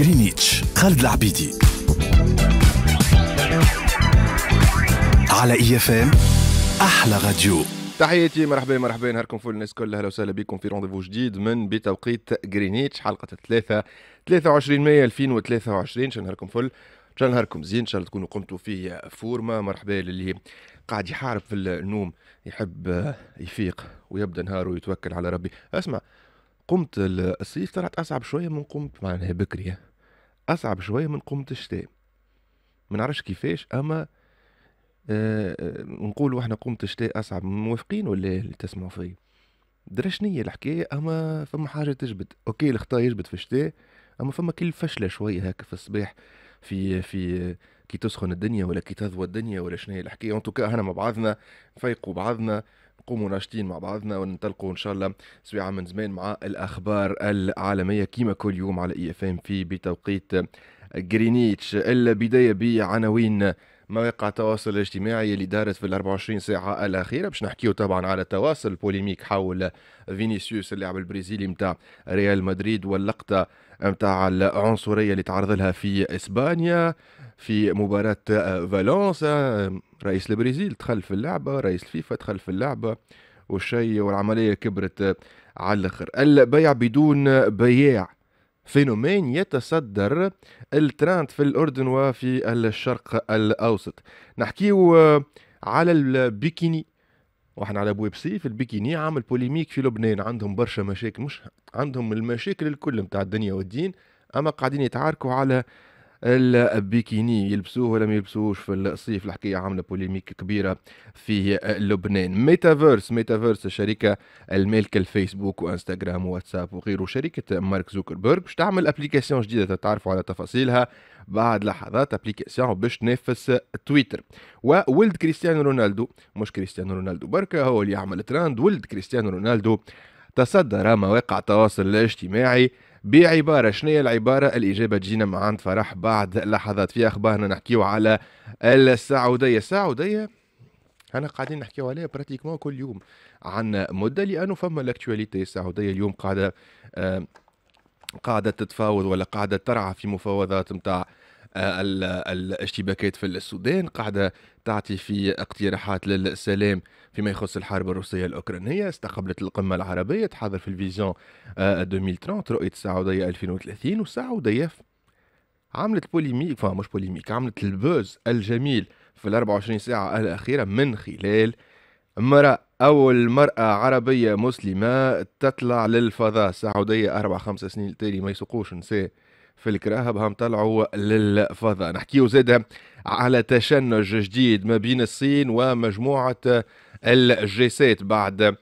غرينيتش خالد العبيدي على اي اف ام احلى راديو تحياتي مرحبا مرحبا نهاركم فول الناس كلها اهلا وسهلا بكم في رونديفو جديد من بتوقيت غرينيتش حلقه 3 23 مايو 2023 شن نهاركم فل ان شاء الله نهاركم زين ان شاء الله تكونوا قمتوا في فورما مرحبا للي قاعد يحارب في النوم يحب يفيق ويبدا نهاره ويتوكل على ربي اسمع قمت الصيف طلعت اصعب شويه من قمت معناها بكري اصعب شويه من قومه الشتاء ما نعرفش كيفاش اما آه, آه، نقولوا احنا قومه الشتاء اصعب موافقين ولا إيه اللي تسمعوا فيه درشنيه الحكايه اما فما حاجه تجبد اوكي الخطا يجبد في الشتاء اما فما كل فشله شويه هكا في الصباح في في كي تسخن الدنيا ولا كي تضوى الدنيا ولا شنو هي الحكايه اون توكا مع بعضنا نفيقوا بعضنا نقوم ناشطين مع بعضنا وننطلقوا ان شاء الله سويعه من زمان مع الاخبار العالميه كيما كل يوم على اي اف ام في بتوقيت جرينيتش البدايه بعناوين مواقع التواصل الاجتماعي اللي دارت في ال 24 ساعه الاخيره باش نحكيو طبعا على التواصل بوليميك حول فينيسيوس اللاعب البرازيلي نتاع ريال مدريد واللقطه نتاع العنصريه اللي تعرض لها في اسبانيا في مباراه فالونسا رئيس البرازيل دخل في اللعبه رئيس الفيفا دخل في اللعبه والشيء والعمليه كبرت على الاخر البيع بدون بياع فينومين يتصدر الترند في الأردن وفي الشرق الأوسط نحكيو آه، على البيكيني واحنا على بويبسي في البيكيني عامل بوليميك في لبنان عندهم برشا مشاكل مش عندهم المشاكل الكل متاع الدنيا والدين اما قاعدين يتعاركوا على البيكيني يلبسوه ولا ما يلبسوهوش في الصيف الحكايه عامله بوليميك كبيره في لبنان ميتافيرس ميتافيرس الشركه المالكه الفيسبوك وانستغرام وواتساب وغيره شركه مارك زوكربيرغ باش تعمل ابليكاسيون جديده تتعرفوا على تفاصيلها بعد لحظات ابليكاسيون باش تنافس تويتر وولد كريستيانو رونالدو مش كريستيانو رونالدو بركه هو اللي يعمل تراند ولد كريستيانو رونالدو تصدر مواقع التواصل الاجتماعي بعباره شنو العباره الاجابه تجينا مع عند فرح بعد لحظات في اخبارنا نحكيو على السعوديه السعوديه انا قاعدين نحكيو عليها براتيكمون كل يوم عن مده لانه فما الأكتواليتي السعوديه اليوم قاعده آه، قاعده تتفاوض ولا قاعده ترعى في مفاوضات نتاع الاشتباكات في السودان قاعدة تعطي في اقتراحات للسلام فيما يخص الحرب الروسية الأوكرانية استقبلت القمة العربية تحضر في الفيزيون 2030 آه، رؤية السعودية 2030 والسعودية عملت بوليميك فمش مش بوليميك عملت البوز الجميل في ال 24 ساعة الأخيرة من خلال امرأة أول مرأة عربية مسلمة تطلع للفضاء السعودية أربع خمس سنين التالي ما يسوقوش نساء في الكراهب هم طلعوا للفضاء نحكيو زاده على تشنج جديد ما بين الصين ومجموعة الجيسات بعد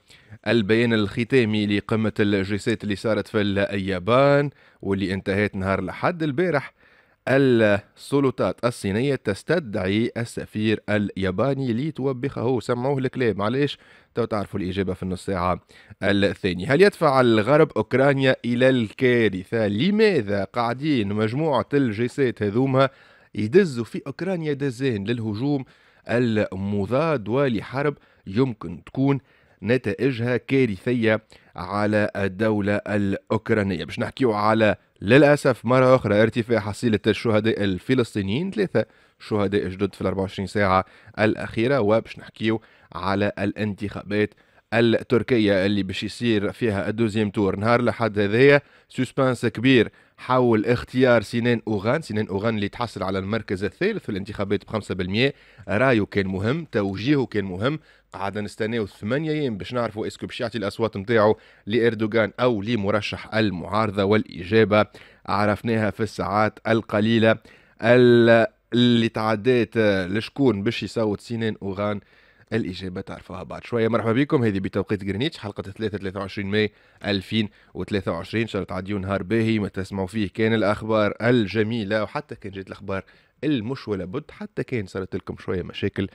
البيان الختامي لقمة الجيسات اللي صارت في اليابان واللي انتهت نهار الأحد البارح السلطات الصينية تستدعي السفير الياباني لتوبخه سمعوه الكلام علاش تو تعرفوا الإجابة في النص ساعة الثانية هل يدفع الغرب أوكرانيا إلى الكارثة لماذا قاعدين مجموعة الجيسات هذوما يدزوا في أوكرانيا دزين للهجوم المضاد ولحرب يمكن تكون نتائجها كارثية على الدولة الأوكرانية باش نحكيو على للأسف مرة أخرى ارتفاع حصيلة الشهداء الفلسطينيين ثلاثة شهداء جدد في 24 ساعة الأخيرة وباش نحكيو على الانتخابات التركية اللي باش يصير فيها الدوزيام تور نهار لحد هذايا سوسبانس كبير حول اختيار سنان اوغان سنان اوغان اللي تحصل على المركز الثالث في الانتخابات ب 5% رايه كان مهم توجيهه كان مهم عاد نستناو 8 ايام باش نعرفوا اسكو باش يعطي الاصوات نتاعو لاردوغان او لمرشح المعارضه والاجابه عرفناها في الساعات القليله اللي تعدات آه، لشكون باش يصوت سنان اوغان الاجابه تعرفوها بعد شويه مرحبا بكم هذه بتوقيت غرينيتش حلقه 3 23 ماي 2023 ان شاء الله تعديوا نهار باهي ما تسمعوا فيه كان الاخبار الجميله وحتى كان جات الاخبار المش ولا بد حتى كان صارت لكم شويه مشاكل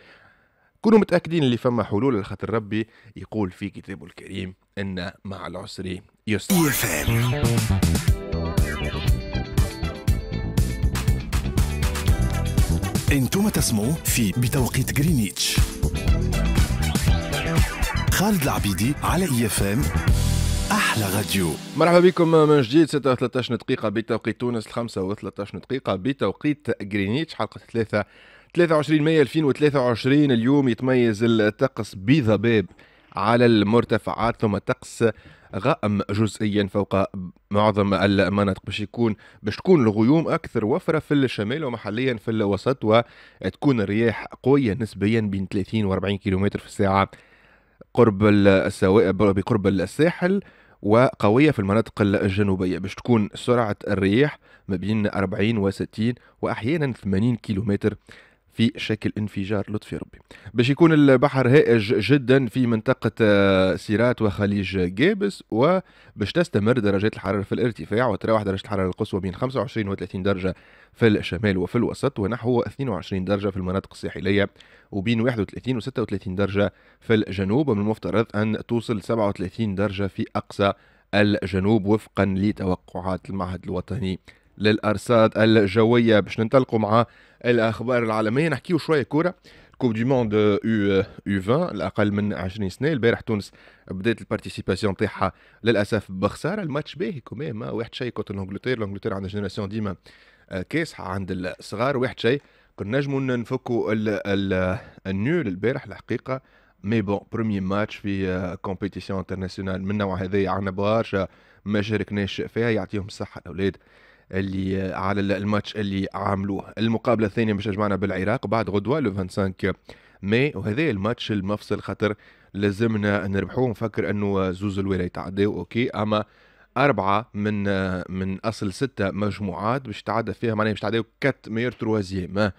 كونوا متأكدين اللي فما حلول لخاطر ربي يقول في كتابه الكريم إن مع العسر يسر. E انتم تسمعوا في بتوقيت غرينيتش خالد العبيدي على اي اف ام احلى راديو مرحبا بكم من جديد 6 و13 دقيقه بتوقيت تونس 5 و13 دقيقه بتوقيت غرينيتش حلقه ثلاثه 23 مايو 2023 اليوم يتميز الطقس بضباب على المرتفعات ثم طقس غائم جزئيا فوق معظم المناطق باش يكون باش تكون الغيوم اكثر وفره في الشمال ومحليا في الوسط وتكون الرياح قويه نسبيا بين 30 و 40 كيلومتر في الساعه قرب السوائل بقرب الساحل وقوية في المناطق الجنوبية باش تكون سرعة الرياح ما بين 40 و 60 وأحيانا 80 كيلومتر في شكل انفجار لطفي ربي باش يكون البحر هائج جدا في منطقة آه، سيرات وخليج جابس وباش تستمر درجات الحرارة في الارتفاع وتراوح درجة الحرارة القصوى بين 25 و 30 درجة في الشمال وفي الوسط ونحو 22 درجة في المناطق الساحلية وبين 31 و 36 درجة في الجنوب ومن المفترض أن توصل 37 درجة في أقصى الجنوب وفقا لتوقعات المعهد الوطني للارصاد الجويه باش ننطلقوا مع الاخبار العالميه نحكيو شويه كوره كوب دي موند يو يو 20 الاقل من 20 سنه البارح تونس بدات البارتيسيباسيون تاعها للاسف بخساره الماتش باهي ما واحد شيء كوت انجلتير انجلتير عندها جينيراسيون ديما آه، كاسحه عند الصغار واحد شيء كنا نجمو نفكوا النول البارح الحقيقه مي بون بروميي ماتش في كومبيتيسيون آه، انترناسيونال من نوع هذايا عندنا برشا ما شاركناش فيها يعطيهم الصحه الاولاد اللي آه، على الماتش اللي عملوه المقابله الثانيه باش تجمعنا بالعراق بعد غدوه لو 25 مي وهذا الماتش المفصل خاطر لازمنا نربحوه نفكر انه زوز الويرة يتعداو اوكي اما أربعة من آه، من أصل ستة مجموعات باش تعدى فيها معناها باش تعداو كات ميور تروازيام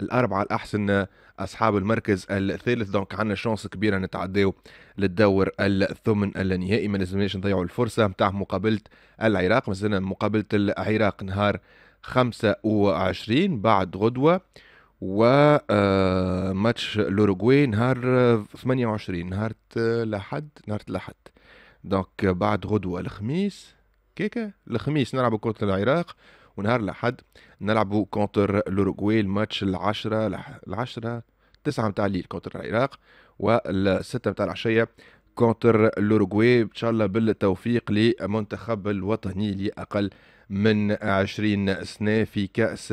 الأربعة الأحسن أصحاب المركز الثالث دونك عندنا شانس كبيرة نتعداو للدور الثمن النهائي ما لازمناش نضيعوا الفرصة نتاع مقابلة العراق مثلا مقابلة العراق نهار 25 بعد غدوة و آه، ماتش لوروغواي نهار 28 نهار الأحد نهار الأحد دونك بعد غدوة الخميس كيكا الخميس نلعبوا كره العراق ونهار الاحد نلعبوا كونتر لوروغواي الماتش العشرة العشرة تسعة متاع الليل كونتر العراق والستة متاع العشية كونتر لوروغواي ان شاء الله بالتوفيق لمنتخب الوطني لاقل من 20 سنه في كاس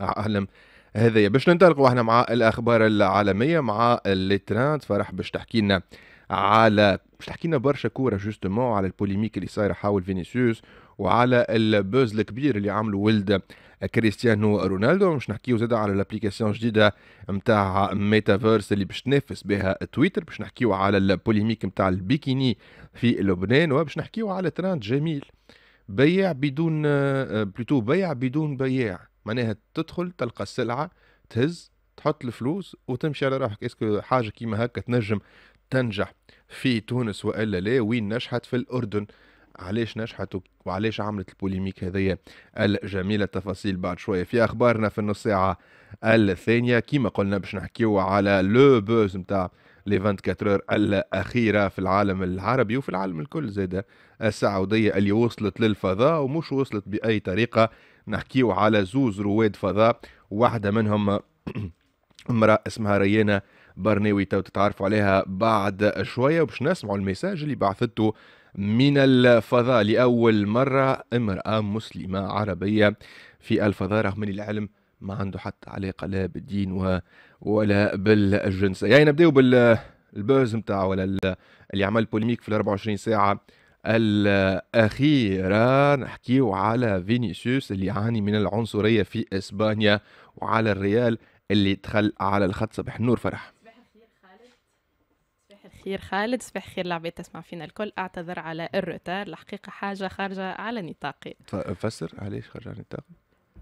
العالم هذايا باش ننطلقوا احنا مع الاخبار العالميه مع لي ليتران فرح باش تحكي لنا على باش تحكي لنا برشا كوره جوستومون على البوليميك اللي صايره حول فينيسيوس وعلى البوز الكبير اللي عمله ولد كريستيانو رونالدو مش نحكيو زاد على الابليكاسيون جديدة نتاع ميتافيرس اللي باش تنافس بها تويتر باش نحكيو على البوليميك نتاع البيكيني في لبنان وباش نحكيو على تراند جميل بيع بدون آه، بلوتو بيع بدون بياع معناها تدخل تلقى السلعة تهز تحط الفلوس وتمشي على روحك اسكو حاجة كيما هكا تنجم تنجح في تونس والا لا وين نجحت في الاردن علاش نجحت وعلاش عملت البوليميك هذيا الجميلة التفاصيل بعد شوية في أخبارنا في النص ساعة الثانية كما قلنا باش نحكيو على لو بوز نتاع لي 24 الاخيره في العالم العربي وفي العالم الكل زاده السعوديه اللي وصلت للفضاء ومش وصلت باي طريقه نحكيو على زوز رواد فضاء واحده منهم امراه اسمها ريانا برناوي تو تتعرفوا عليها بعد شويه وباش نسمعوا الميساج اللي بعثته من الفضاء لأول مرة امرأة مسلمة عربية في الفضاء رغم من العلم ما عنده حتى علاقة لا بالدين ولا بالجنس يعني نبداو بالبوز متاع ولا اللي عمل بوليميك في ال 24 ساعة الأخيرة نحكيو على فينيسيوس اللي يعاني من العنصرية في إسبانيا وعلى الريال اللي دخل على الخط صباح النور فرح الخير خالد صباح الخير العباد تسمع فينا الكل اعتذر على الروتار الحقيقه حاجه خارجه على نطاقي فسر علاش خارجه على نطاقي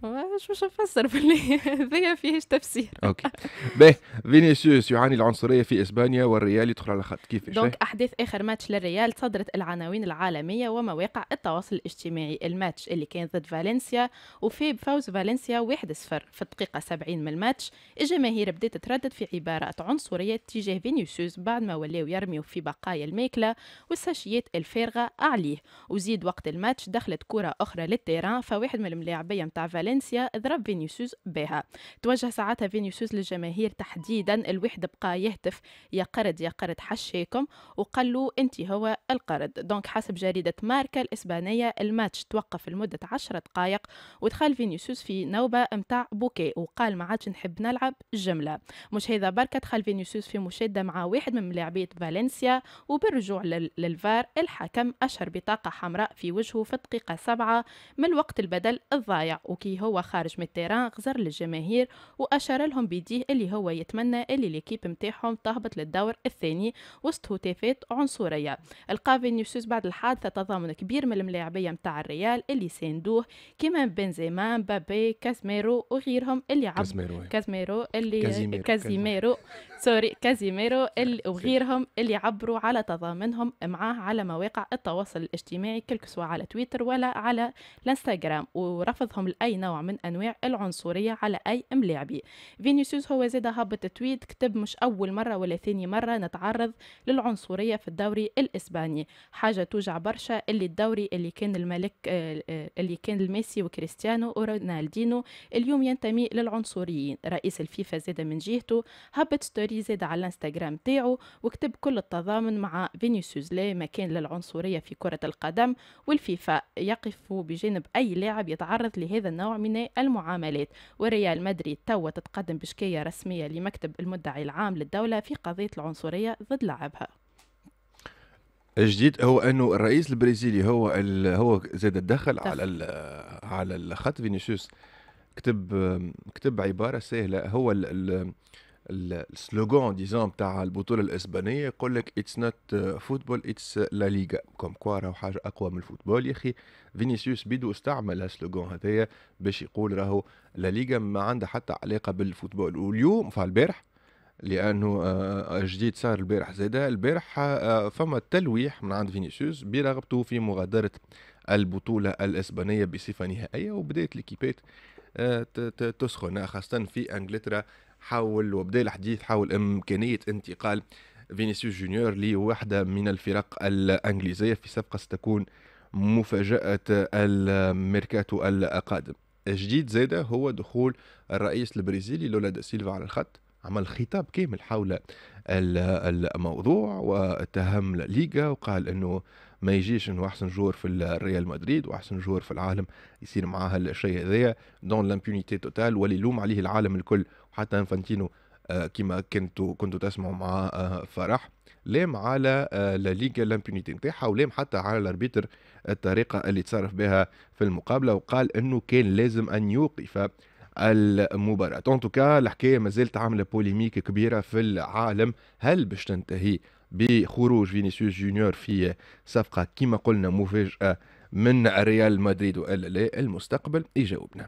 مش مش نفسر باللي هذايا فيهش تفسير اوكي باهي فينيسيوس يعاني العنصريه في اسبانيا والريال يدخل على خط كيف دونك احداث اخر ماتش للريال صدرت العناوين العالميه ومواقع التواصل الاجتماعي الماتش اللي كان ضد فالنسيا وفي بفوز فالنسيا 1-0 في الدقيقه 70 من الماتش الجماهير بدات تتردد في عبارات عنصريه تجاه فينيسيوس بعد ما ولاو يرميوا في بقايا الماكله والساشيات الفارغه عليه وزيد وقت الماتش دخلت كره اخرى للتيران فواحد من الملاعبيه نتاع فالنسيا فالنسيا ضرب فينيسيوس بها توجه ساعتها فينيسيوس للجماهير تحديدا الوحده بقى يهتف يا قرد يا قرد حشيكم وقال له انت هو القرد دونك حسب جريده ماركا الاسبانيه الماتش توقف لمده 10 دقائق ودخل فينيسيوس في نوبه متاع بوكي وقال ما عادش نحب نلعب الجمله مش هذا بركه دخل فينيسيوس في مشاده مع واحد من لاعبي فالنسيا وبالرجوع للفار الحكم اشهر بطاقه حمراء في وجهه في الدقيقه سبعة من الوقت البدل الضايع وكي هو خارج من التيران غزر للجماهير وأشار لهم بيديه اللي هو يتمنى اللي ليكيب نتاعهم تهبط للدور الثاني وسط هتافات عنصرية لقى فينيسيوس بعد الحادثة تضامن كبير من الملاعبية متاع الريال اللي ساندوه كيما بنزيما بابي كازميرو وغيرهم اللي عب كازميرو كازميرو اللي كازيميرو, كازيميرو. كازيميرو. سوري كازيميرو اللي وغيرهم اللي عبروا على تضامنهم معاه على مواقع التواصل الاجتماعي كل سواء على تويتر ولا على الانستغرام ورفضهم لأي نوع من أنواع العنصرية على أي ملاعبي فينيسيوس هو زاد هبط تويت كتب مش أول مرة ولا ثاني مرة نتعرض للعنصرية في الدوري الإسباني حاجة توجع برشا اللي الدوري اللي كان الملك آه، آه، اللي كان الميسي وكريستيانو ورونالدينو اليوم ينتمي للعنصريين رئيس الفيفا زاد من جهته هبط ستوري ستوري زاد على الانستغرام تاعو وكتب كل التضامن مع فينيسيوس لي مكان للعنصرية في كرة القدم والفيفا يقف بجانب أي لاعب يتعرض لهذا النوع من المعاملات وريال مدريد تو تتقدم بشكاية رسمية لمكتب المدعي العام للدولة في قضية العنصرية ضد لاعبها الجديد هو انه الرئيس البرازيلي هو هو زاد الدخل على على الخط فينيسيوس كتب كتب عباره سهله هو السلوغون ديزون تاع البطوله الاسبانيه يقول لك اتس نوت فوتبول اتس لا ليغا كوم كوا راهو حاجه اقوى من الفوتبول يا اخي فينيسيوس بيدو استعمل السلوغون هذايا باش يقول راهو لا ليغا ما عندها حتى علاقه بالفوتبول واليوم فالبارح لانه جديد صار البارح زاده البارح فما تلويح من عند فينيسيوس برغبته في مغادره البطوله الاسبانيه بصفه نهائيه وبدات الكيبات تسخن خاصه في انجلترا حاول وبدا الحديث حول امكانيه انتقال فينيسيوس جونيور لواحده من الفرق الانجليزيه في صفقه ستكون مفاجاه الميركاتو القادم جديد زاده هو دخول الرئيس البرازيلي لولا دا سيلفا على الخط عمل خطاب كامل حول الموضوع واتهم ليغا وقال انه ما يجيش انه احسن جور في الريال مدريد واحسن جور في العالم يصير معاه الشيء هذايا دون لامبونيتي توتال واللي يلوم عليه العالم الكل حتى انفانتينو آه، كما كنتوا كنتوا تسمعوا مع آه، فرح لام على آه، لا ليغا لامبونيتي نتاعها ولام حتى على الاربيتر الطريقه اللي تصرف بها في المقابله وقال انه كان لازم ان يوقف المباراة ان توكا الحكاية مازالت عاملة بوليميك كبيرة في العالم هل باش تنتهي بخروج فينيسيوس جونيور في صفقة كما قلنا مفاجأة من ريال مدريد والا لا المستقبل يجاوبنا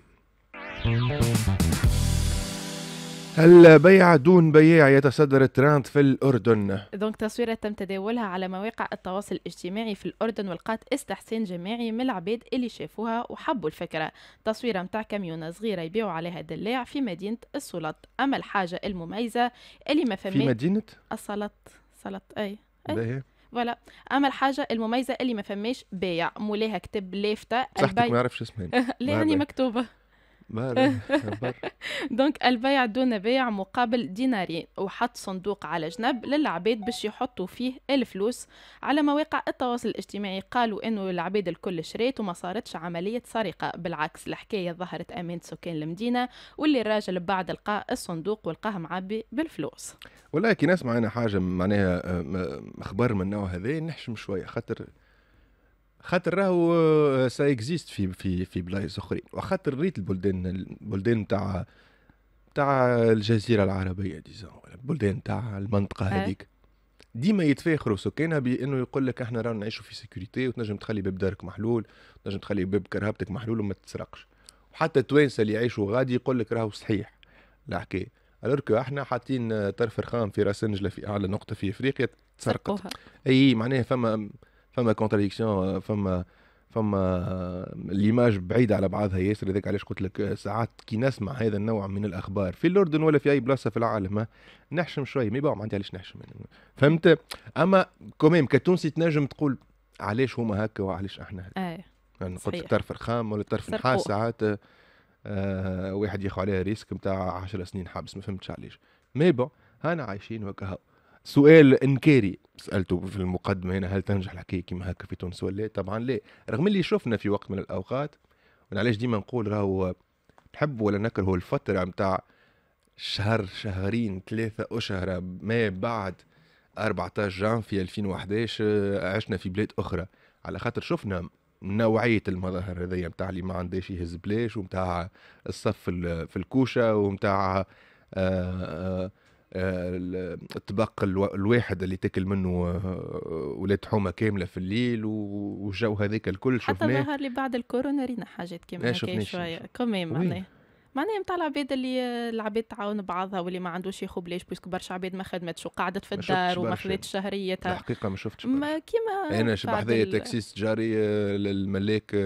هلا بيع دون بياع يتصدر الترند في الأردن دونك تصويرة تم تداولها على مواقع التواصل الاجتماعي في الأردن ولقات استحسان جماعي من العباد اللي شافوها وحبوا الفكرة تصويرة متاع كاميونة صغيرة يبيعوا عليها دلاع في مدينة السلط أما الحاجة المميزة اللي ما في مدينة السلط سلط أي, أي. فوالا اما الحاجه المميزه اللي ما فماش بايع مولاها كتب لافته صحتك ما يعرفش اسمها ليه يعني مكتوبه دونك البيع دون بيع مقابل دينارين وحط صندوق على جنب للعباد باش يحطوا فيه الفلوس على مواقع التواصل الاجتماعي قالوا انه العباد الكل شريت وما صارتش عملية سرقة بالعكس الحكاية ظهرت امين سكان المدينة واللي الراجل بعد لقى الصندوق ولقاه معبي بالفلوس ولكن نسمع انا حاجة معناها اخبار آه، من النوع هذا نحشم شوية خاطر خاطر راهو آه، سا اكزيست في في في بلايص اخرين وخاطر ريت البلدان البلدان نتاع نتاع الجزيره العربيه ديزون ولا البلدان نتاع المنطقه هذيك ديما يتفاخروا سكانها بانه يقول لك احنا رانا نعيشوا في سيكوريتي وتنجم تخلي باب دارك محلول تنجم تخلي باب كرهبتك محلول وما تسرقش وحتى التوانسه اللي يعيشوا غادي يقول لك راهو صحيح الحكايه الوركو احنا حاطين طرف رخام في راس نجله في اعلى نقطه في افريقيا تسرقت اي معناها فما فما كونتراديكسيون آه، فما فما ليماج آه، بعيده على بعضها ياسر هذاك علاش قلت لك آه، ساعات كي نسمع هذا النوع من الاخبار في الاردن ولا في اي بلاصه في العالم نحشم شويه ما عندي علاش نحشم فهمت اما كوميم كتونسي تنجم تقول علاش هما هكا وعلاش احنا هكا اي يعني قلت الطرف رخام ولا الطرف النحاس ساعات آه واحد ياخذ عليها ريسك نتاع 10 سنين حبس ما فهمتش علاش مي بون هانا عايشين وكهو سؤال انكاري سالته في المقدمه هنا هل تنجح الحكايه كيما هكا في تونس ولا طبعا لا رغم اللي شفنا في وقت من الاوقات علاش ديما نقول راهو نحب ولا نكره الفتره نتاع شهر شهرين ثلاثة أشهر ما بعد 14 جانفي 2011 آه، عشنا في بلاد أخرى على خاطر شفنا نوعية المظاهر هذيا نتاع اللي ما عندهاش يهز بلاش ومتاع الصف في الكوشة ومتاع آآ آه، آآ آه، آه، الطبق الواحد اللي تاكل منه آه، ولاد حومه كامله في الليل والجو هذاك الكل شفناه حتى النهار اللي بعد الكورونا رينا حاجات كيما آه، هكا شويه كمان معناها معناها نتاع العباد اللي العباد تعاون بعضها واللي ما عندوش يخو بلاش بويسكو برشا عباد ما خدمتش وقعدت في الدار وما خذتش شهريتها الحقيقه ما شفتش ما كيما انا شبح حذايا تاكسيس تجاري للملاك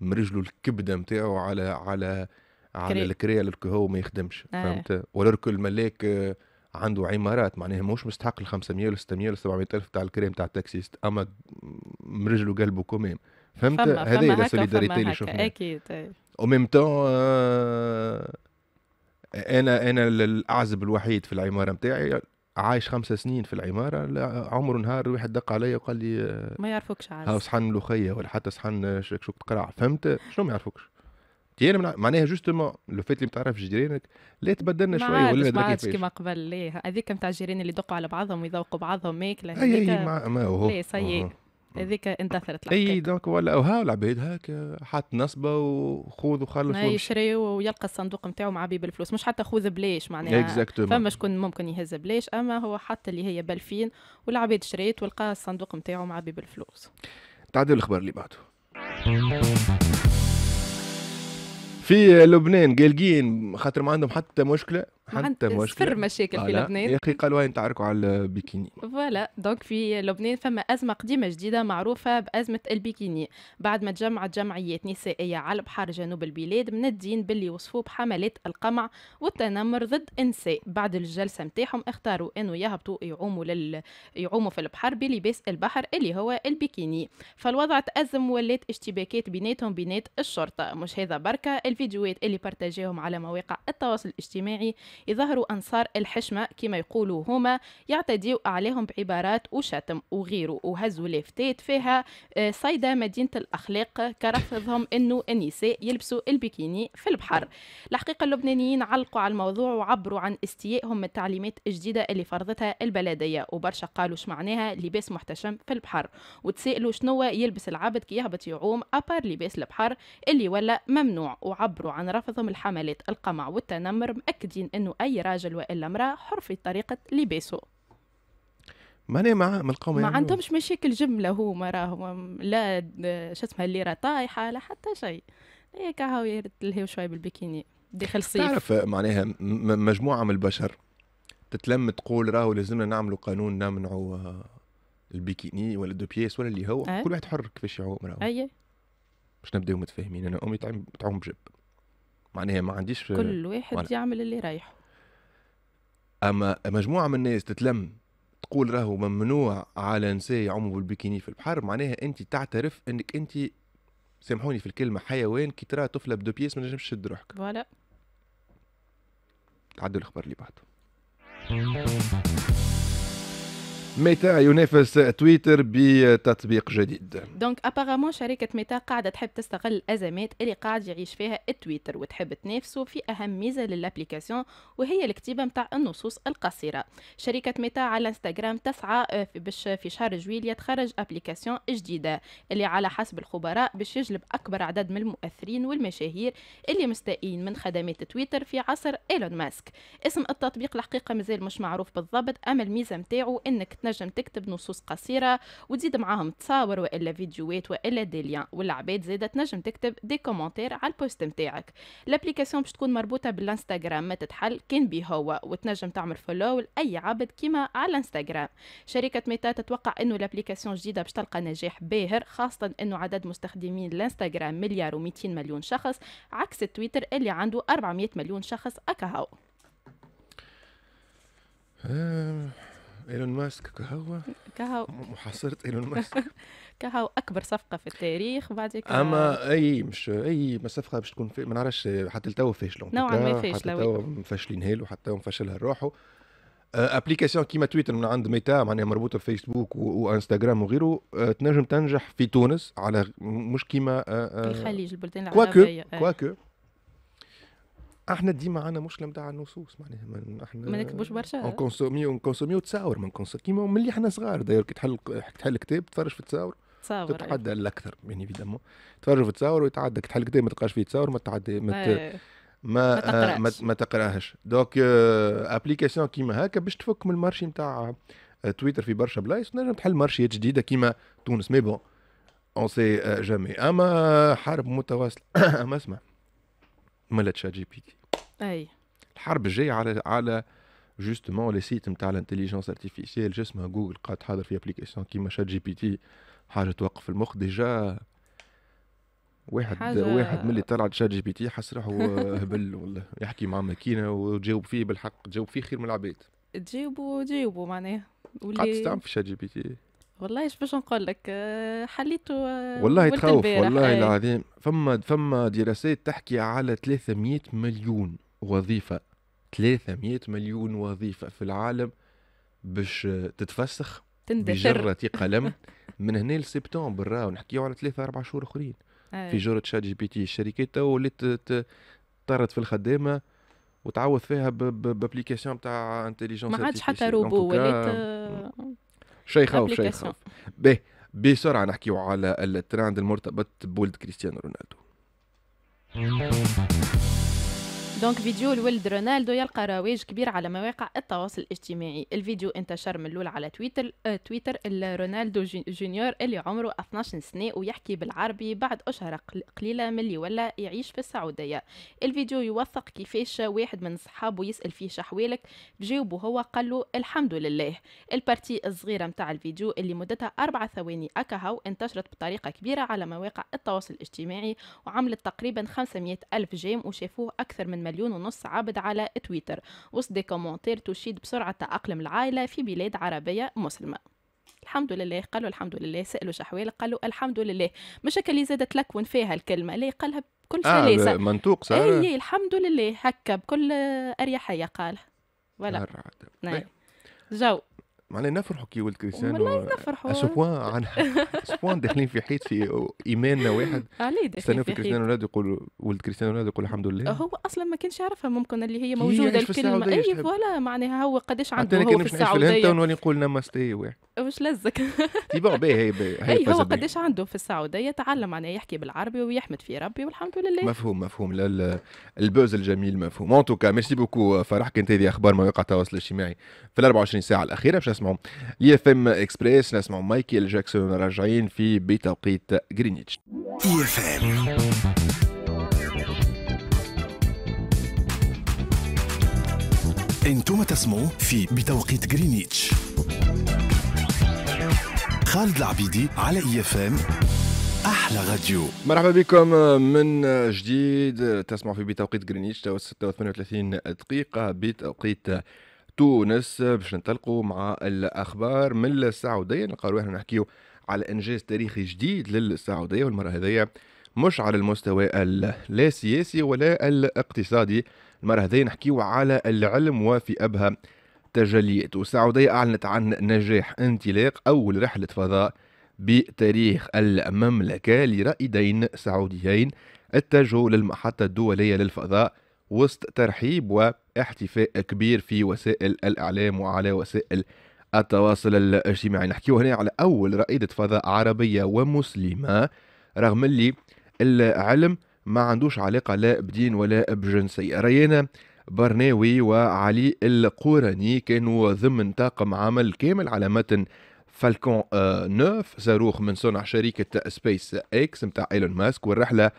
مرجلو الكبده نتاعو على على على الكريه هو ما يخدمش إيه. آه. فهمت ولرك الملاك عنده عمارات معناها مش مستحق ال 500 ولا 600 ولا 700 الف تاع الكري تاع التاكسيست اما مرجله قلبه كوميم فهمت هذه لا سوليداريتي اللي شفناها اكيد او ميم تون انا انا الاعزب الوحيد في العماره نتاعي عايش خمسة سنين في العمارة عمر نهار واحد دق عليا وقال لي آه، ما يعرفوكش عايز هاو صحن ملوخية ولا حتى صحن آه، شو قرع فهمت شنو ما يعرفوكش يعني من... معناها جوستومون لو فات اللي ما تعرفش جيرانك لا تبدلنا شويه ولا ما عادش كيما قبل لا هذيك نتاع الجيران اللي يدقوا على بعضهم ويذوقوا بعضهم ماكله اي اي ما, ما هو لا سي هذيك اندثرت الحكايه اي دونك ولا ها العباد هاك حط نصبه وخذ وخلص ما يشريو ويلقى الصندوق نتاعو معبي بالفلوس مش حتى خذ بلاش معناها اكزاكتومون فما شكون ممكن يهز بلاش اما هو حط اللي هي بلفين والعباد شريت ولقى الصندوق نتاعو معبي بالفلوس تعدل الاخبار اللي بعده في لبنان قلقين خاطر ما عندهم حتى مشكله حتى مشكل صفر مشاكل في لبنان يا اخي قالوا تعركوا على البيكيني فوالا دونك في لبنان فما ازمه قديمه جديده معروفه بازمه البيكيني بعد ما تجمعت جمعيات نسائيه على البحر جنوب البلاد من الدين باللي وصفوه بحملات القمع والتنمر ضد النساء بعد الجلسه نتاعهم اختاروا انه يهبطوا يعوموا لل... يعوموا في البحر بلباس البحر اللي هو البيكيني فالوضع تازم ولات اشتباكات بيناتهم بينات الشرطه مش هذا بركه الفيديوهات اللي بارتاجاهم على مواقع التواصل الاجتماعي يظهروا أنصار الحشمة كما يقولوا هما يعتديوا عليهم بعبارات وشتم وغيره وهزوا لافتات فيها آه، صيدا مدينة الأخلاق كرفضهم أنه النساء يلبسوا البيكيني في البحر الحقيقة اللبنانيين علقوا على الموضوع وعبروا عن استيائهم من التعليمات الجديدة اللي فرضتها البلدية وبرشا قالوا معناها لباس محتشم في البحر وتسألوا شنو يلبس العبد كي يهبط يعوم أبار لباس البحر اللي ولا ممنوع وعبروا عن رفضهم الحملات القمع والتنمر مأكدين أنه أنه أي راجل وإلا امرأة حر في طريقة لباسه ماني مع من القوم ما عندهمش مشاكل جملة هو ما راهم لا شو اسمها الليرة طايحة لا حتى شيء هي كهو يرتلهيو شوية بالبكيني داخل الصيف تعرف معناها مجموعة من البشر تتلم تقول راهو لازمنا نعملوا قانون نمنعوا آه، البيكيني ولا دو بيس ولا اللي هو أه؟ كل واحد حر كيفاش يعوم راهو اي باش نبداو متفاهمين انا امي تعوم بجب معناها ما عنديش آه، كل واحد يعمل اللي رايحه اما مجموعه من الناس تتلم تقول راهو ممنوع على نساء يعوموا بالبيكيني في البحر معناها انت تعترف انك انت سامحوني في الكلمه حيوان كي ترى طفله بدو بيس ما نجمش تشد روحك فوالا تعدوا الاخبار اللي بعده ميتا ينافس تويتر بتطبيق جديد دونك ابارامون شركه ميتا قاعده تحب تستغل الازمات اللي قاعد يعيش فيها التويتر وتحب تنافسه في اهم ميزه للابليكاسيون وهي الكتيبه نتاع النصوص القصيره شركه ميتا على انستغرام تسعى باش في شهر جويليا تخرج ابليكاسيون جديده اللي على حسب الخبراء باش يجلب اكبر عدد من المؤثرين والمشاهير اللي مستائين من خدمات تويتر في عصر ايلون ماسك اسم التطبيق الحقيقه مازال مش معروف بالضبط اما الميزه نتاعو انك تنجم تكتب نصوص قصيره وتزيد معاهم تصاور والا فيديوهات والا ديليا والعباد زاده تنجم تكتب دي كومنتير على البوست نتاعك الابليكاسيون باش تكون مربوطه بالانستغرام ما تتحل كان بي هو وتنجم تعمل فولو لاي عبد كيما على الانستغرام شركه ميتا تتوقع انه الابليكاسيون الجديده باش تلقى نجاح باهر خاصه انه عدد مستخدمين الانستغرام مليار و200 مليون شخص عكس تويتر اللي عنده 400 مليون شخص اكهو آه. ايلون ماسك كهو كهو محاصره ايلون ماسك كهو اكبر صفقه في التاريخ وبعد كده اما اي مش اي صفقه باش تكون ما نعرفش حتى لتوا فاشله نوعا ما فاشله حتى لتوا هيلو حتى مفشلها لروحه آه، ابليكاسيون كيما تويتر من عند ميتا معناها مربوطه بفيسبوك وانستغرام وغيره آه، تنجم تنجح في تونس على مش كيما آه، الخليج البلدان العربيه كواكو كواكو احنا ديما عندنا مشكله نتاع النصوص معناها احنا ما نكتبوش برشا اون كونسومي وتصاور من كونسومي كيما ملي احنا صغار داير كي تحل تحل كتاب تتفرج في التصاور تصاور تتعدى أيوة. الاكثر يعني ايفيدامون تتفرج في التصاور ويتعدى كي تحل كتاب ما تلقاش فيه تصاور ما تعدى ما ت... أيوة. ما آه، ما, ما تقراهاش دونك ابليكاسيون euh, كيما هكا باش تفك من المارشي نتاع تويتر آه، في برشا بلايص تنجم تحل مارشيات جديده كيما تونس مي بون اون سي جامي اما حرب متواصله اما اسمع ملا شات جي بي تي اي الحرب الجايه على على جوستومون لي سيت نتاع الانتيليجنس ارتيفيسيال جسمها جوجل قاعد حاضر في ابليكيسيون كيما شات جي بي تي حاجه توقف المخ ديجا واحد حاجة... واحد ملي طلع شات جي بي تي حس روحه هبل ولا يحكي مع ماكينه وتجاوب فيه بالحق تجاوب فيه خير من العباد تجاوبوا تجاوبوا معناها قعدت تستعمل في شات جي بي تي والله ايش باش نقول لك حليته والله تخوف والله العظيم فما فما دراسات تحكي على 300 مليون وظيفة 300 مليون وظيفة في العالم باش تتفسخ بجرة قلم من هنا لسبتمبر راهو نحكيو على ثلاثة أربع شهور أخرين في جرة شات جي بي تي الشركات تو ولات طارت في الخدامة وتعوض فيها بابليكاسيون تاع انتليجونس ما عادش حتى روبو ولات شيء خوف شيء خوف باهي بسرعة نحكيو على الترند المرتبط بولد كريستيانو رونالدو دونك فيديو الولد رونالدو يلقى رواج كبير على مواقع التواصل الاجتماعي الفيديو انتشر من الأول على تويتر اه تويتر رونالدو جونيور اللي عمره 12 سنة ويحكي بالعربي بعد أشهر قليلة من اللي ولا يعيش في السعودية الفيديو يوثق كيفاش واحد من صحابه يسأل فيه شحوالك بجاوبه هو قال له الحمد لله البارتي الصغيرة متاع الفيديو اللي مدتها أربع ثواني أكهو انتشرت بطريقة كبيرة على مواقع التواصل الاجتماعي وعملت تقريبا 500 ألف جيم وشافوه أكثر من مليون ونص عابد على تويتر وصد دي كومنتير تشيد بسرعة تأقلم العائلة في بلاد عربية مسلمة الحمد لله قالوا الحمد لله سالوا شحوال قالوا الحمد لله مش هكا اللي زاد تلكون فيها الكلمه لا قالها بكل سلاسه آه منطوق صار اي الحمد لله هكا بكل اريحيه قالها ولا جو معناها نفرحوا كي ولد كريستيانو نفرحوا سبوان عن سبوان داخلين في حيط في ايماننا واحد عليه داخلين في كريستيانو رونالدو يقولوا ولد كريستيانو رونالدو يقول الحمد لله هو اصلا ما كانش يعرفها ممكن اللي هي موجوده الكلمه اي أيوة، فوالا معناها هو قداش عنده هو في السعوديه ونولي نقول نمستي واحد واش لزك تي بون باهي هي باهي أيوة، هو قداش عنده في السعوديه تعلم معناها يحكي بالعربي ويحمد في ربي والحمد لله مفهوم مفهوم البوز الجميل مفهوم ان توكا ميرسي بوكو فرح كانت هذه اخبار مواقع التواصل الاجتماعي في ال 24 ساعه الاخيره باش نسمعوا لي e اف ام اكسبريس نسمعوا مايكل جاكسون راجعين في بتوقيت غرينيتش اي اف ام انتم تسمعوا في بتوقيت غرينيتش خالد العبيدي على اي اف ام احلى راديو مرحبا بكم من جديد تسمعوا في بتوقيت غرينيتش 36 دقيقه بتوقيت تونس باش ننطلقوا مع الاخبار من السعوديه نلقاو احنا نحكيو على انجاز تاريخي جديد للسعوديه والمره هذيا مش على المستوى لا سياسي ولا الاقتصادي المره هذيا نحكيو على العلم وفي ابهى تجلياته السعوديه اعلنت عن نجاح انطلاق اول رحله فضاء بتاريخ المملكه لرائدين سعوديين اتجهوا للمحطه الدوليه للفضاء وسط ترحيب واحتفاء كبير في وسائل الإعلام وعلى وسائل التواصل الاجتماعي نحكيو هنا على أول رائدة فضاء عربية ومسلمة رغم اللي العلم ما عندوش علاقة لا بدين ولا بجنسية ريانا برناوي وعلي القوراني كانوا ضمن طاقم عمل كامل على متن فالكون 9 صاروخ من صنع شركة سبيس اكس متاع ايلون ماسك والرحلة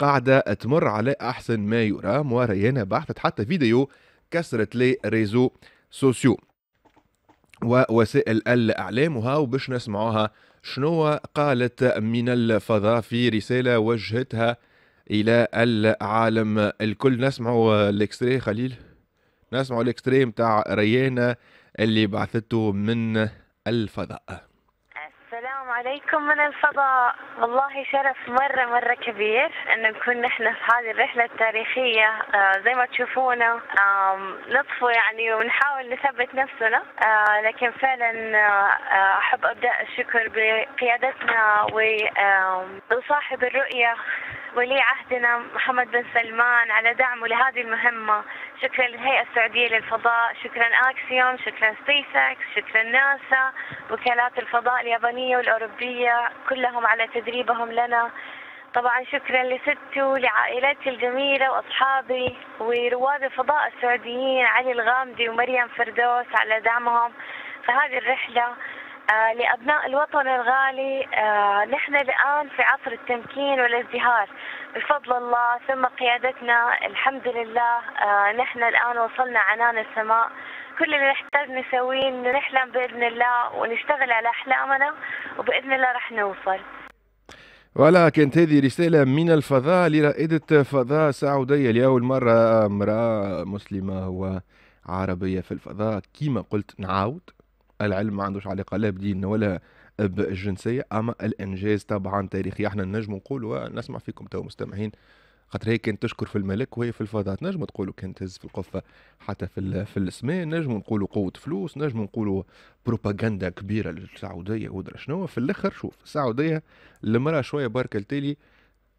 قاعدة تمر على أحسن ما يرام وريانا بحثت حتى فيديو كسرت لي ريزو سوسيو ووسائل الإعلام وهاو باش نسمعوها شنو قالت من الفضاء في رسالة وجهتها إلى العالم الكل نسمعوا الإكستري خليل نسمعوا الإكستري متاع ريانا اللي بعثته من الفضاء عليكم من الفضاء والله شرف مرة مرة كبير أن نكون نحن في هذه الرحلة التاريخية آه زي ما تشوفونا آه نطفو يعني ونحاول نثبت نفسنا آه لكن فعلا آه، أحب أبدأ الشكر بقيادتنا وصاحب الرؤية ولي عهدنا محمد بن سلمان على دعمه لهذه المهمة شكرا للهيئة السعودية للفضاء شكرا أكسيوم شكرا سبيس اكس شكرا ناسا وكالات الفضاء اليابانية والأوروبية كلهم على تدريبهم لنا طبعا شكرا لستي ولعائلتي الجميلة وأصحابي ورواد الفضاء السعوديين علي الغامدي ومريم فردوس على دعمهم فهذه الرحلة آه، لأبناء الوطن الغالي آه، نحن الآن في عصر التمكين والازدهار بفضل الله ثم قيادتنا الحمد لله آه، نحن الآن وصلنا عنان السماء كل اللي نحتاج نسويه نحلم بإذن الله ونشتغل على أحلامنا وبإذن الله راح نوصل ولا كانت هذه رسالة من الفضاء لرائدة فضاء سعودية لأول مرة امرأة مسلمة وعربية في الفضاء كما قلت نعاود العلم ما عندوش علاقه لا بدين ولا بالجنسيه اما الانجاز طبعا تاريخي احنا نجم نقولوا نسمع فيكم تو مستمعين خاطر هي كانت تشكر في الملك وهي في الفضاء نجم تقولوا كانت تهز في القفه حتى في في السماء نجم نقولوا قوه فلوس نجم نقولوا بروباغندا كبيره للسعوديه ودرا شنو في الاخر شوف السعوديه المراه شويه بارك التالي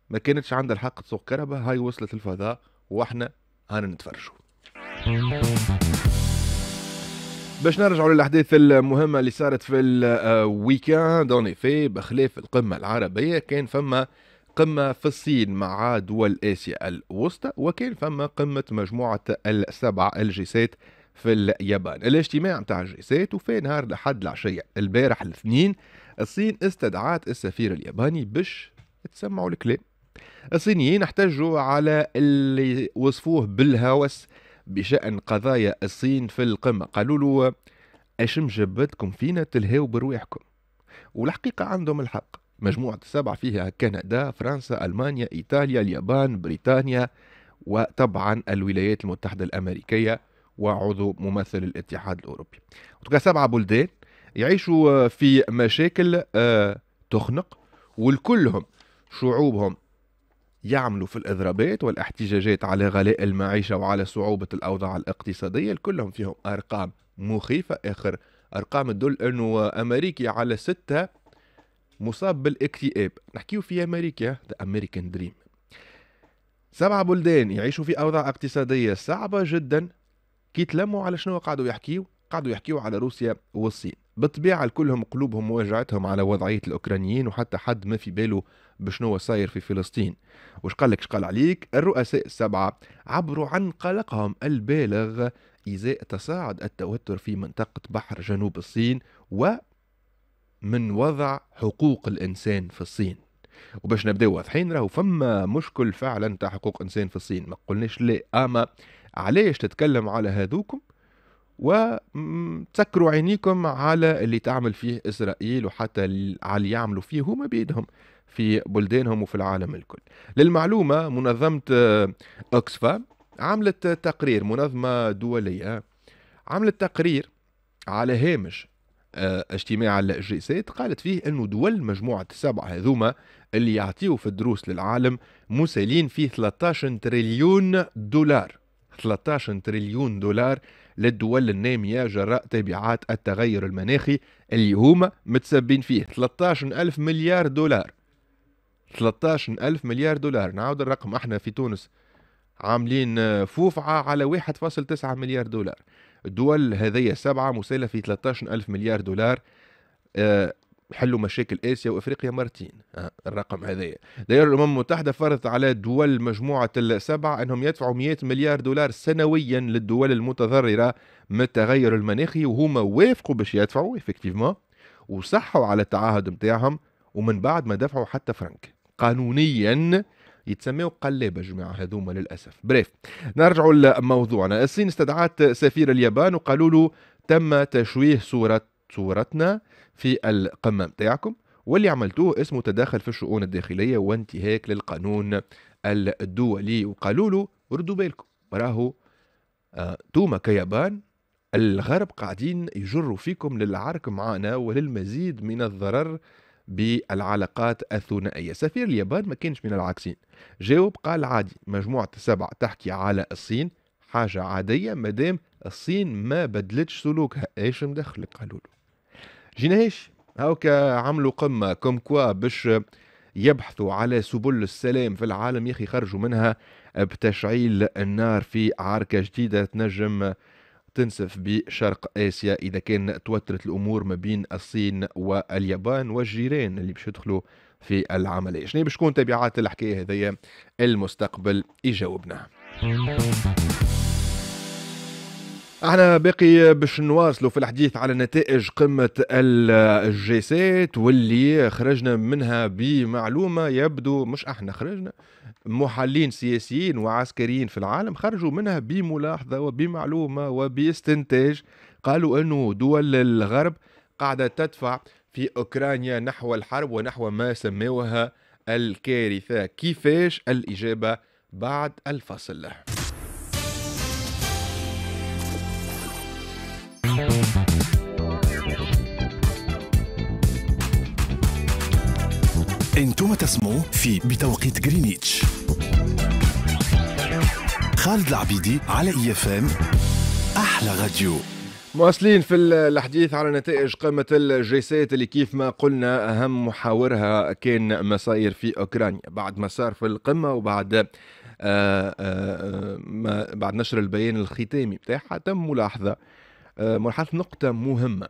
ما كانتش عندها الحق تسوق كهرباء هاي وصلت الفضاء واحنا هانا نتفرجوا باش نرجعوا للاحداث المهمه اللي صارت في الويكاند اون في بخلاف القمه العربيه كان فما قمة في الصين مع دول آسيا الوسطى وكان فما قمة مجموعة السبع الجيسات في اليابان الاجتماع نتاع الجيسات وفي نهار لحد العشية البارح الاثنين الصين استدعات السفير الياباني باش تسمعوا الكلام الصينيين احتجوا على اللي وصفوه بالهوس بشأن قضايا الصين في القمة قالوا له أشم جبتكم فينا تلهاو برواحكم والحقيقة عندهم الحق مجموعة السبعة فيها كندا فرنسا ألمانيا إيطاليا اليابان بريطانيا وطبعا الولايات المتحدة الأمريكية وعضو ممثل الاتحاد الأوروبي وتبقى سبعة بلدان يعيشوا في مشاكل آه، تخنق والكلهم شعوبهم يعملوا في الإضرابات والاحتجاجات على غلاء المعيشة وعلى صعوبة الأوضاع الاقتصادية كلهم فيهم أرقام مخيفة آخر أرقام تدل أنه أمريكي على ستة مصاب بالاكتئاب نحكيو في أمريكا ذا أمريكان دريم سبع بلدان يعيشوا في أوضاع اقتصادية صعبة جدا كي تلموا على شنو قعدوا يحكيو قعدوا يحكيو على روسيا والصين بالطبيعة كلهم قلوبهم وجعتهم على وضعية الأوكرانيين وحتى حد ما في باله بشنو صاير في فلسطين وش لك قال عليك الرؤساء السبعة عبروا عن قلقهم البالغ إزاء تصاعد التوتر في منطقة بحر جنوب الصين ومن وضع حقوق الإنسان في الصين وباش نبداو واضحين راهو فما مشكل فعلا تاع حقوق انسان في الصين ما قلناش لا اما علاش تتكلم على هذوكم وتسكروا عينيكم على اللي تعمل فيه اسرائيل وحتى على اللي يعملوا فيه هما بيدهم في بلدانهم وفي العالم الكل للمعلومة منظمة آه، أكسفا عملت تقرير منظمة دولية عملت تقرير على هامش آه، اجتماع الجيسات قالت فيه انه دول مجموعة السبعة هذوما اللي يعطيو في الدروس للعالم مسالين فيه 13 تريليون دولار 13 تريليون دولار للدول النامية جراء تبعات التغير المناخي اللي هما متسبين فيه 13 ألف مليار دولار 13 ألف مليار دولار نعاود الرقم احنا في تونس عاملين آه، فوفعة على 1.9 مليار دولار الدول هذيا سبعة مسيلة في 13 ألف مليار دولار أه حلوا مشاكل اسيا وافريقيا مرتين أه الرقم هذايا داير الامم المتحده فرضت على دول مجموعه السبعه انهم يدفعوا 100 مليار دولار سنويا للدول المتضرره من التغير المناخي وهما وافقوا باش يدفعوا افكتيفمون وصحوا على التعهد نتاعهم ومن بعد ما دفعوا حتى فرنك قانونيا يتسميو قلابه جماعه هذوما للاسف بريف نرجعوا لموضوعنا الصين استدعت سفير اليابان وقالوا له تم تشويه صوره صورتنا في القمه نتاعكم واللي عملتوه اسمه تداخل في الشؤون الداخليه وانتهاك للقانون الدولي وقالوا له ردوا بالكم راهو آه، توما كيابان الغرب قاعدين يجروا فيكم للعرك معنا وللمزيد من الضرر بالعلاقات الثنائيه سفير اليابان ما كانش من العاكسين جاوب قال عادي مجموعه سبع تحكي على الصين حاجه عاديه مادام الصين ما بدلتش سلوكها ايش مدخلك قالوا له جيناش هاوكا عملوا قمه كوم كوا باش يبحثوا على سبل السلام في العالم يا اخي خرجوا منها بتشعيل النار في عركه جديده تنجم تنسف بشرق اسيا اذا كان توترت الامور ما بين الصين واليابان والجيران اللي باش يدخلوا في العمليه شنو باش تكون تبعات الحكايه هذيا المستقبل يجاوبنا احنا باقي باش نواصلوا في الحديث على نتائج قمة الجي سيت واللي خرجنا منها بمعلومة يبدو مش احنا خرجنا محلين سياسيين وعسكريين في العالم خرجوا منها بملاحظة وبمعلومة وباستنتاج قالوا انه دول الغرب قاعدة تدفع في اوكرانيا نحو الحرب ونحو ما سموها الكارثة كيفاش الإجابة بعد الفصل انتم تسمو في بتوقيت غرينيتش خالد العبيدي على اي اف ام احلى راديو مواصلين في الحديث على نتائج قمة الجيسات اللي كيف ما قلنا أهم محاورها كان ما صاير في أوكرانيا بعد ما صار في القمة وبعد آآ آه، آآ آه، آه، ما بعد نشر البيان الختامي بتاعها تم ملاحظة ملاحظة نقطة مهمة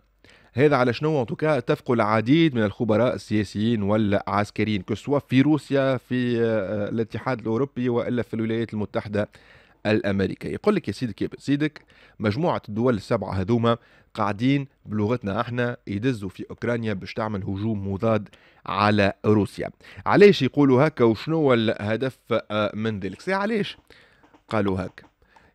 هذا على شنو توكا اتفقوا العديد من الخبراء السياسيين والعسكريين كسوا في روسيا في آه، الاتحاد الاوروبي والا في الولايات المتحده الامريكيه يقول لك يا سيدك يا سيدك مجموعه الدول السبعه هذوما قاعدين بلغتنا احنا يدزوا في اوكرانيا باش تعمل هجوم مضاد على روسيا علاش يقولوا هكا وشنو الهدف آه، من ذلك سي علاش قالوا هكا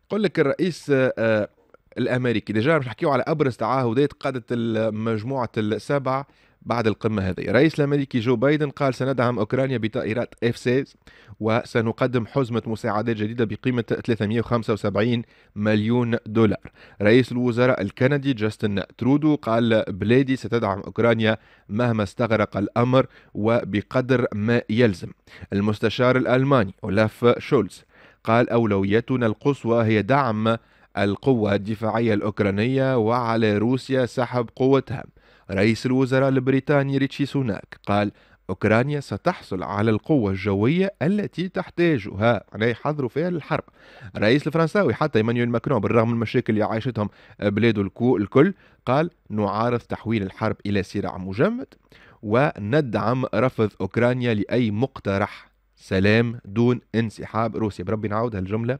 يقول لك الرئيس آه، الامريكي ديجا مش نحكيو على ابرز تعهدات قاده المجموعه السبع بعد القمة هذه رئيس الأمريكي جو بايدن قال سندعم أوكرانيا بطائرات اف 6 وسنقدم حزمة مساعدات جديدة بقيمة 375 مليون دولار رئيس الوزراء الكندي جاستن ترودو قال بلادي ستدعم أوكرانيا مهما استغرق الأمر وبقدر ما يلزم المستشار الألماني أولاف شولز قال أولويتنا القصوى هي دعم القوة الدفاعية الأوكرانية وعلى روسيا سحب قوتها رئيس الوزراء البريطاني ريتشي سوناك قال أوكرانيا ستحصل على القوة الجوية التي تحتاجها يعني يحضروا فيها للحرب الرئيس الفرنساوي حتى ايمانويل ماكرون بالرغم من المشاكل اللي عايشتهم بلاده الكل قال نعارض تحويل الحرب إلى صراع مجمد وندعم رفض أوكرانيا لأي مقترح سلام دون انسحاب روسيا بربي نعاود هالجملة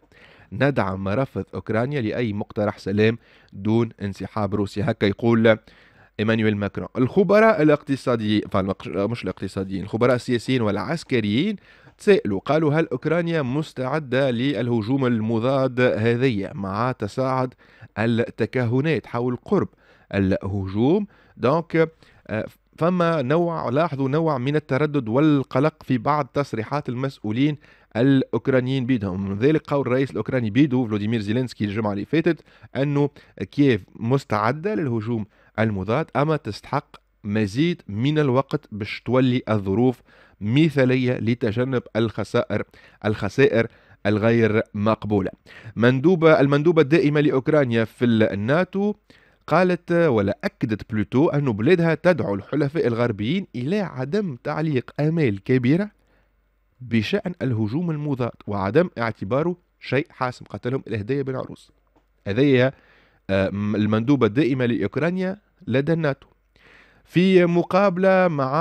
ندعم رفض أوكرانيا لأي مقترح سلام دون انسحاب روسيا هكا يقول ايمانويل ماكرون الخبراء الاقتصاديين مش الاقتصاديين الخبراء السياسيين والعسكريين تسألوا قالوا هل أوكرانيا مستعدة للهجوم المضاد هذية مع تصاعد التكهنات حول قرب الهجوم دونك آه، فما نوع لاحظوا نوع من التردد والقلق في بعض تصريحات المسؤولين الاوكرانيين بيدهم من ذلك قول الرئيس الاوكراني بيدو فلوديمير زيلينسكي الجمعه اللي فاتت انه كييف مستعده للهجوم المضاد اما تستحق مزيد من الوقت باش تولي الظروف مثاليه لتجنب الخسائر الخسائر الغير مقبوله. مندوبه المندوبه الدائمه لاوكرانيا في الناتو قالت ولا أكدت بلوتو أن بلادها تدعو الحلفاء الغربيين إلى عدم تعليق آمال كبيرة بشأن الهجوم المضاد وعدم اعتباره شيء حاسم قالت لهم الهدية بالعروس هذه آه، المندوبة الدائمة لأوكرانيا لدى الناتو في مقابلة مع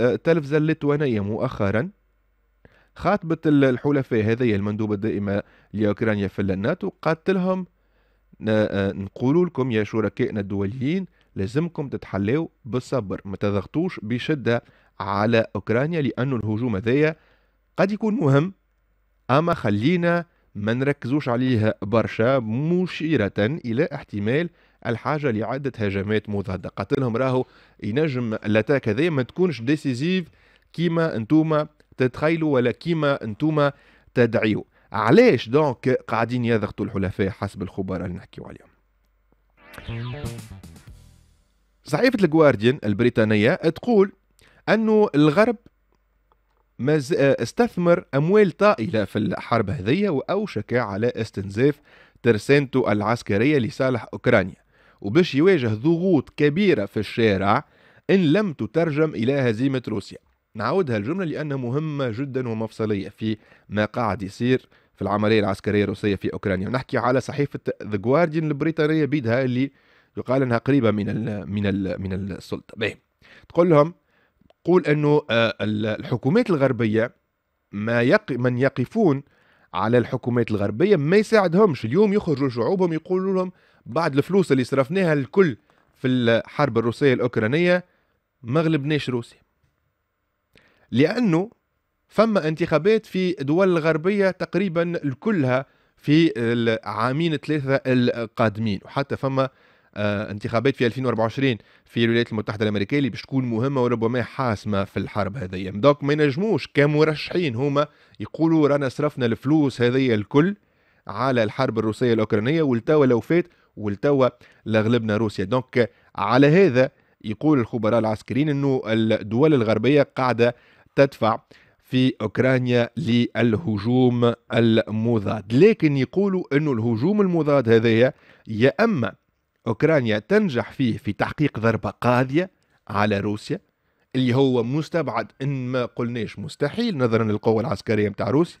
التلفزة آه، الليتوانية مؤخرا خاطبت الحلفاء هذه المندوبة الدائمة لأوكرانيا في الناتو قالت لهم نقول آه، لكم يا شركائنا الدوليين لازمكم تتحلوا بالصبر ما تضغطوش بشدة على أوكرانيا لأن الهجوم هذايا قد يكون مهم أما خلينا ما نركزوش عليه برشا مشيرة إلى احتمال الحاجة لعدة هجمات مضادة قتلهم لهم راهو ينجم الاتاك هذايا ما تكونش ديسيزيف كيما انتوما تتخيلوا ولا كيما انتوما تدعيوا علاش دونك قاعدين يضغطوا الحلفاء حسب الخبراء اللي نحكيو عليهم صحيفة الجوارديان البريطانية تقول انه الغرب ما آه، استثمر اموال طائله في الحرب هذية واوشك على استنزاف ترسانته العسكريه لصالح اوكرانيا وباش يواجه ضغوط كبيره في الشارع ان لم تترجم الى هزيمه روسيا نعاودها الجمله لانها مهمه جدا ومفصليه في ما قاعد يصير في العمليه العسكريه الروسيه في اوكرانيا ونحكي على صحيفه ذا جوارديان البريطانيه بيدها اللي يقال انها قريبه من الـ من الـ من السلطه باهي تقول لهم يقول أنه آه، الحكومات الغربية ما يق... من يقفون على الحكومات الغربية ما يساعدهمش اليوم يخرجوا شعوبهم يقولوا لهم بعد الفلوس اللي صرفناها الكل في الحرب الروسية الأوكرانية ما غلبناش روسيا لأنه فما انتخابات في دول الغربية تقريبا كلها في العامين ثلاثة القادمين وحتى فما آه، انتخابات في 2024 في الولايات المتحده الامريكيه اللي باش تكون مهمه وربما حاسمه في الحرب هذيا دوك ما ينجموش كمرشحين هما يقولوا رانا صرفنا الفلوس هذيا الكل على الحرب الروسيه الاوكرانيه والتوا لو فات والتوا لغلبنا روسيا دونك على هذا يقول الخبراء العسكريين انه الدول الغربيه قاعده تدفع في اوكرانيا للهجوم المضاد لكن يقولوا انه الهجوم المضاد هذايا يا اما أوكرانيا تنجح فيه في تحقيق ضربة قاضية على روسيا اللي هو مستبعد إن ما قلناش مستحيل نظرا للقوة العسكرية متاع روسيا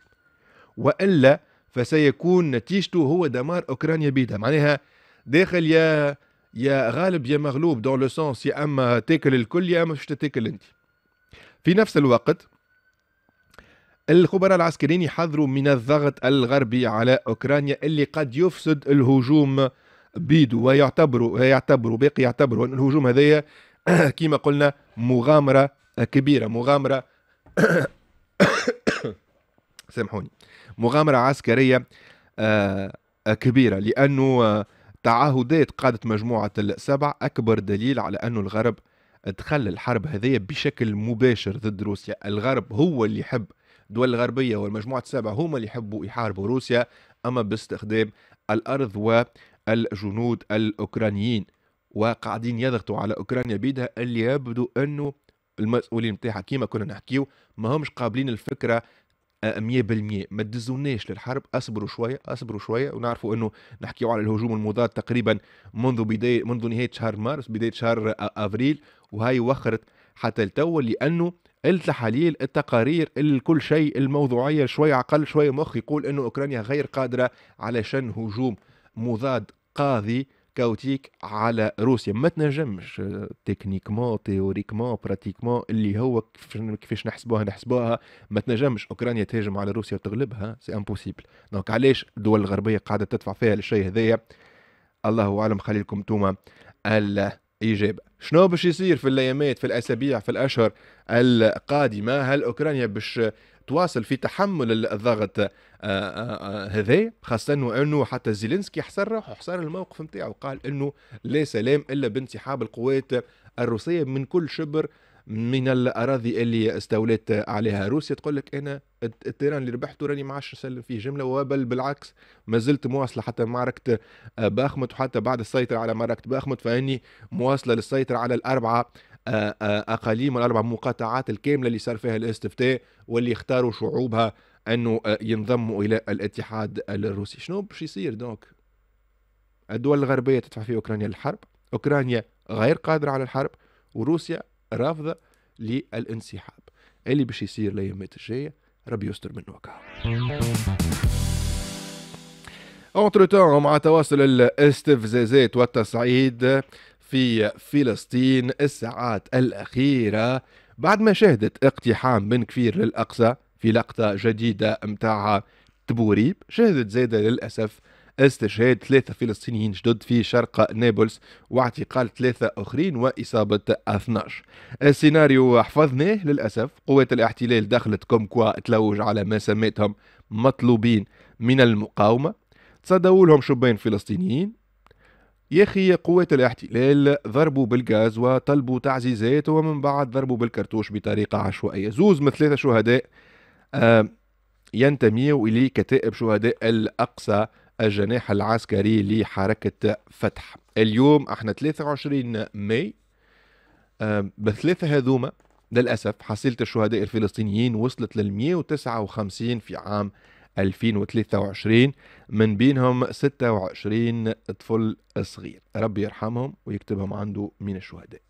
وإلا فسيكون نتيجته هو دمار أوكرانيا بيدها معناها داخل يا يا غالب يا مغلوب دون لو سونس يا اما تاكل الكل يا اما مش تاكل انت في نفس الوقت الخبراء العسكريين يحذروا من الضغط الغربي على اوكرانيا اللي قد يفسد الهجوم بيدو ويعتبروا يعتبروا باقي يعتبروا ان الهجوم هذايا كما قلنا مغامره كبيره مغامره سامحوني مغامره عسكريه آه، كبيره لانه تعهدات قاده مجموعه السبع اكبر دليل على انه الغرب دخل الحرب هذية بشكل مباشر ضد روسيا الغرب هو اللي يحب الدول الغربية والمجموعة السبع هما اللي يحبوا يحاربوا روسيا أما باستخدام الأرض و الجنود الاوكرانيين وقاعدين يضغطوا على اوكرانيا بيدها اللي يبدو انه المسؤولين نتاعها كيما كنا نحكيو ما همش قابلين الفكره 100% آه، ما تدزوناش للحرب اصبروا شويه اصبروا شويه ونعرفوا انه نحكيو على الهجوم المضاد تقريبا منذ بدايه منذ نهايه شهر مارس بدايه شهر آه، افريل وهاي وخرت حتى لتوا لانه التحاليل التقارير كل شيء الموضوعيه شويه عقل شويه مخ يقول انه اوكرانيا غير قادره على شن هجوم مضاد قاضي كاوتيك على روسيا ما تنجمش آه، تكنيكمون تيوريكمون براتيكمون اللي هو كيفاش نحسبوها نحسبوها ما تنجمش اوكرانيا تهاجم على روسيا وتغلبها سي امبوسيبل دونك علاش الدول الغربيه قاعده تدفع فيها الشيء هذايا الله اعلم خليلكم توما إجابة شنو باش يصير في الأيامات في الأسابيع في الأشهر القادمة هل أوكرانيا باش تواصل في تحمل الضغط آه، آه، آه، هذا خاصة وأنه حتى زيلينسكي حصر روحه حصر الموقف نتاعو قال أنه لا سلام إلا بانسحاب القوات الروسية من كل شبر من الاراضي اللي استولت عليها روسيا تقول لك انا التيران اللي ربحته راني ما عادش نسلم فيه جمله وبل بالعكس ما زلت مواصله حتى معركه آه، باخمت وحتى بعد السيطره على معركه باخمت فاني مواصله للسيطره على الاربعه آه، آه، اقاليم والاربع مقاطعات الكامله اللي صار فيها الاستفتاء واللي اختاروا شعوبها انه ينضموا الى الاتحاد الروسي شنو باش يصير دونك الدول الغربيه تدفع في اوكرانيا الحرب اوكرانيا غير قادره على الحرب وروسيا رافضه للانسحاب اللي باش يصير الايامات الجايه ربي يستر منه وقعه اونتر تون مع تواصل الاستفزازات والتصعيد في فلسطين الساعات الاخيره بعد ما شهدت اقتحام بن كفير للاقصى في لقطه جديده متاعها تبوريب شهدت زاده للاسف استشهاد ثلاثة فلسطينيين جدد في شرق نابلس واعتقال ثلاثة آخرين وإصابة 12 السيناريو حفظناه للأسف قوات الاحتلال دخلت كومكوا تلوج على ما سميتهم مطلوبين من المقاومة تصدوا لهم شبان فلسطينيين يا اخي قوات الاحتلال ضربوا بالغاز وطلبوا تعزيزات ومن بعد ضربوا بالكرتوش بطريقه عشوائيه زوز من ثلاثه شهداء آه، ينتميوا الى كتائب شهداء الاقصى الجناح العسكري لحركة فتح اليوم احنا 23 ماي آه، بثلاثة هذوما للأسف حصيلة الشهداء الفلسطينيين وصلت لل 159 في عام 2023 من بينهم 26 طفل صغير ربي يرحمهم ويكتبهم عنده من الشهداء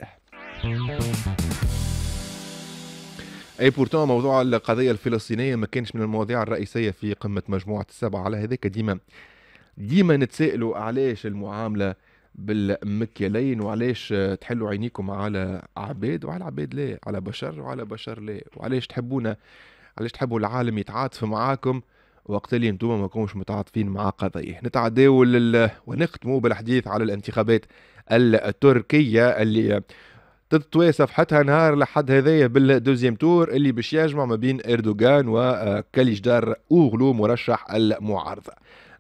اي بورتون موضوع القضيه الفلسطينيه ما كانش من المواضيع الرئيسيه في قمه مجموعه السبعه على هذاك ديما ديما نتسائلوا علاش المعامله بالمكيالين وعلاش تحلوا عينيكم على عباد وعلى عباد لا على بشر وعلى بشر لا وعلاش تحبونا علاش تحبوا العالم يتعاطف معاكم وقت اللي انتم ما كونش متعاطفين مع قضيه نتعداو لل... ونختموا بالحديث على الانتخابات التركيه اللي تطوي صفحتها نهار لحد هذايا بالدوزيام تور اللي باش يجمع ما بين اردوغان وكاليجدار اوغلو مرشح المعارضه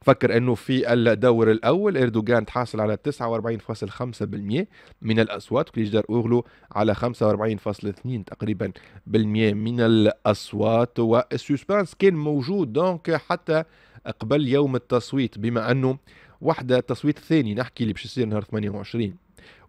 فكر انه في الدور الاول اردوغان تحصل على 49.5% من الاصوات دار اوغلو على 45.2 تقريبا بالمية من الاصوات والسوسبانس كان موجود دونك حتى قبل يوم التصويت بما انه واحدة التصويت الثاني نحكي اللي باش يصير نهار 28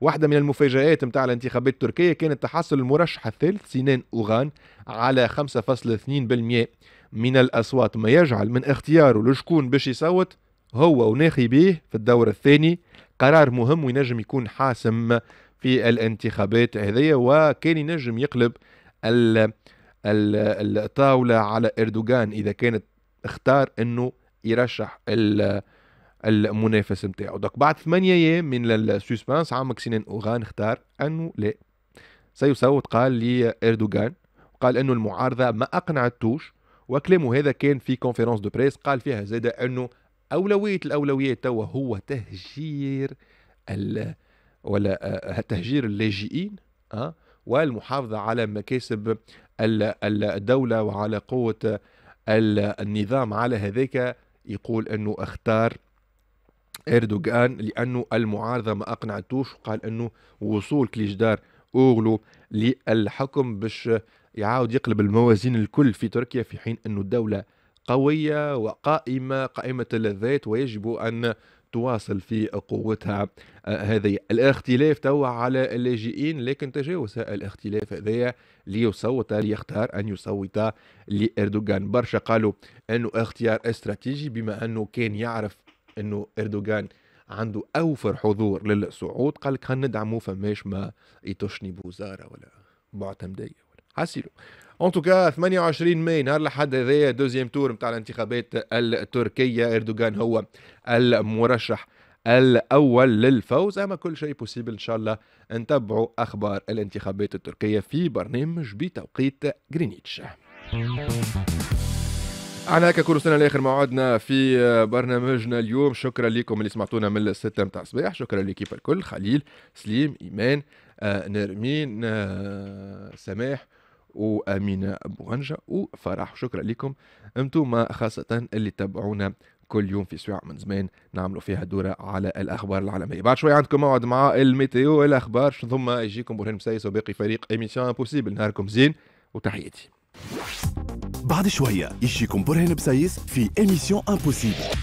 واحدة من المفاجآت نتاع الانتخابات التركية كانت تحصل المرشح الثالث سنان أوغان على 5.2% من الأصوات ما يجعل من اختياره لشكون باش يصوت هو وناخي به في الدور الثاني قرار مهم وينجم يكون حاسم في الانتخابات هذية وكان ينجم يقلب الـ الـ الطاولة على إردوغان إذا كانت اختار أنه يرشح المنافس نتاعو دوك بعد ثمانية أيام من السوسبانس عمك سنين أوغان اختار أنه لا سيصوت قال لإردوغان قال أنه المعارضة ما أقنعتوش وكلامه هذا كان في كونفرنس دو بريس قال فيها زادة انه اولويه الاولويات توا هو تهجير ال ولا آه، تهجير اللاجئين أه؟ والمحافظه على مكاسب الدوله وعلى قوه النظام على هذاك يقول انه اختار اردوغان لانه المعارضه ما اقنعتوش وقال انه وصول كليجدار اوغلو للحكم باش يعاود يقلب الموازين الكل في تركيا في حين أن الدولة قوية وقائمة قائمة الذات ويجب أن تواصل في قوتها آه، هذه الاختلاف توا على اللاجئين لكن تجاوز الاختلاف هذايا ليصوت ليختار ان يصوت لاردوغان برشا قالوا انه اختيار استراتيجي بما انه كان يعرف انه اردوغان عنده اوفر حضور للصعود قال لك ندعمه فماش ما يتشني بوزاره ولا معتمديه حسيلو ان توكا 28 ماي نهار الاحد هذايا دوزيام تور نتاع الانتخابات التركيه اردوغان هو المرشح الاول للفوز اما كل شيء بوسيبل ان شاء الله نتبعوا اخبار الانتخابات التركيه في برنامج بتوقيت غرينيتش انا هكا كل سنه لاخر موعدنا في برنامجنا اليوم شكرا لكم اللي سمعتونا من الستة متاع الصباح شكرا لكيب الكل خليل سليم ايمان آه نرمين آه سماح وامينه بوهنجه وفرح شكرا لكم انتم خاصه اللي تابعونا كل يوم في سواع من زمان نعملوا فيها دورة على الأخبار العالمية بعد شوية عندكم موعد مع الميتيو الأخبار ثم يجيكم برهان مسايس وباقي فريق إيميسيون بوسيبل نهاركم زين وتحياتي بعد شوية يجيكم برهان بسيس في إيميسيون امبوسيبل